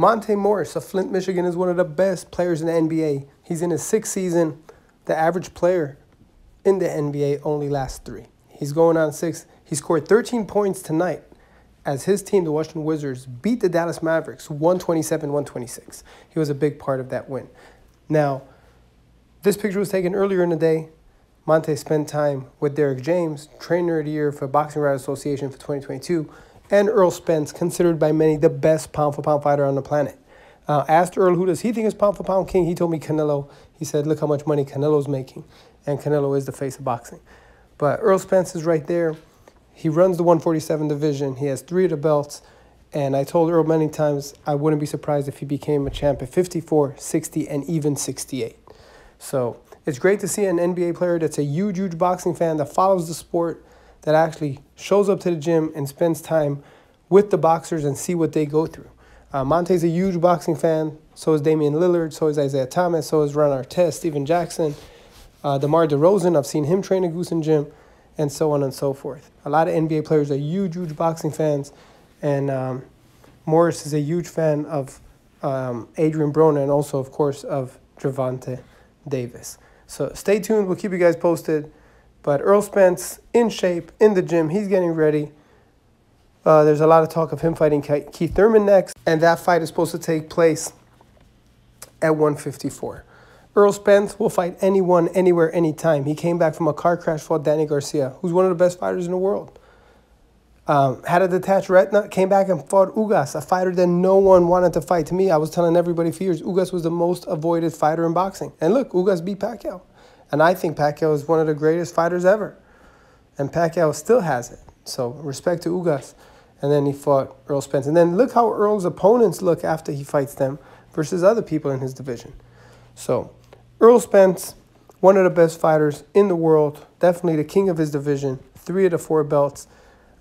Monte Morris of Flint, Michigan, is one of the best players in the NBA. He's in his sixth season. The average player in the NBA only lasts three. He's going on six. He scored 13 points tonight as his team, the Washington Wizards, beat the Dallas Mavericks 127 126. He was a big part of that win. Now, this picture was taken earlier in the day. Monte spent time with Derek James, Trainer of the Year for Boxing Writers Association for 2022 and Earl Spence, considered by many the best pound for pound fighter on the planet. Uh, asked Earl who does he think is pound for pound king. He told me Canelo. He said, look how much money Canelo's making, and Canelo is the face of boxing. But Earl Spence is right there. He runs the 147 division. He has three of the belts. And I told Earl many times I wouldn't be surprised if he became a champ at 54, 60, and even 68. So it's great to see an NBA player that's a huge, huge boxing fan that follows the sport, that actually shows up to the gym and spends time with the boxers and see what they go through. Uh, Monte's a huge boxing fan. So is Damian Lillard. So is Isaiah Thomas. So is Ron Artest, Steven Jackson, uh, DeMar DeRozan. I've seen him train at in Gym, and so on and so forth. A lot of NBA players are huge, huge boxing fans, and um, Morris is a huge fan of um, Adrian Broner and also, of course, of Javante Davis. So stay tuned. We'll keep you guys posted. But Earl Spence, in shape, in the gym, he's getting ready. Uh, there's a lot of talk of him fighting Keith Thurman next, and that fight is supposed to take place at 154. Earl Spence will fight anyone, anywhere, anytime. He came back from a car crash, fought Danny Garcia, who's one of the best fighters in the world. Um, had a detached retina, came back and fought Ugas, a fighter that no one wanted to fight. To me, I was telling everybody for years, Ugas was the most avoided fighter in boxing. And look, Ugas beat Pacquiao. And I think Pacquiao is one of the greatest fighters ever. And Pacquiao still has it. So respect to Ugas. And then he fought Earl Spence. And then look how Earl's opponents look after he fights them versus other people in his division. So Earl Spence, one of the best fighters in the world, definitely the king of his division, three of the four belts.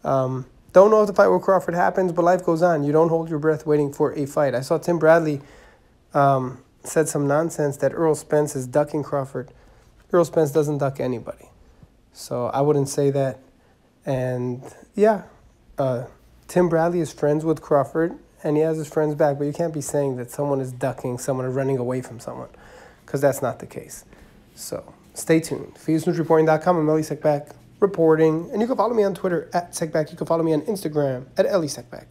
Um, don't know if the fight with Crawford happens, but life goes on. You don't hold your breath waiting for a fight. I saw Tim Bradley um, said some nonsense that Earl Spence is ducking Crawford. Errol Spence doesn't duck anybody. So I wouldn't say that. And yeah, uh, Tim Bradley is friends with Crawford and he has his friends back, but you can't be saying that someone is ducking someone or running away from someone because that's not the case. So stay tuned. FeesNewsReporting.com. I'm Ellie Secback reporting. And you can follow me on Twitter at Secback. You can follow me on Instagram at Ellie Secback.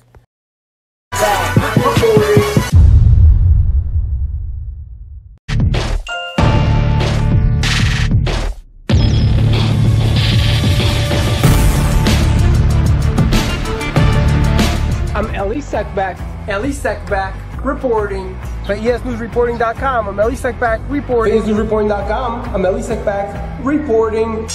Sekback, Ellie Sekback, reporting. But ESNewsReporting.com, I'm Ellie Sekback, reporting. ESNewsReporting.com, I'm Ellie Sekback, reporting.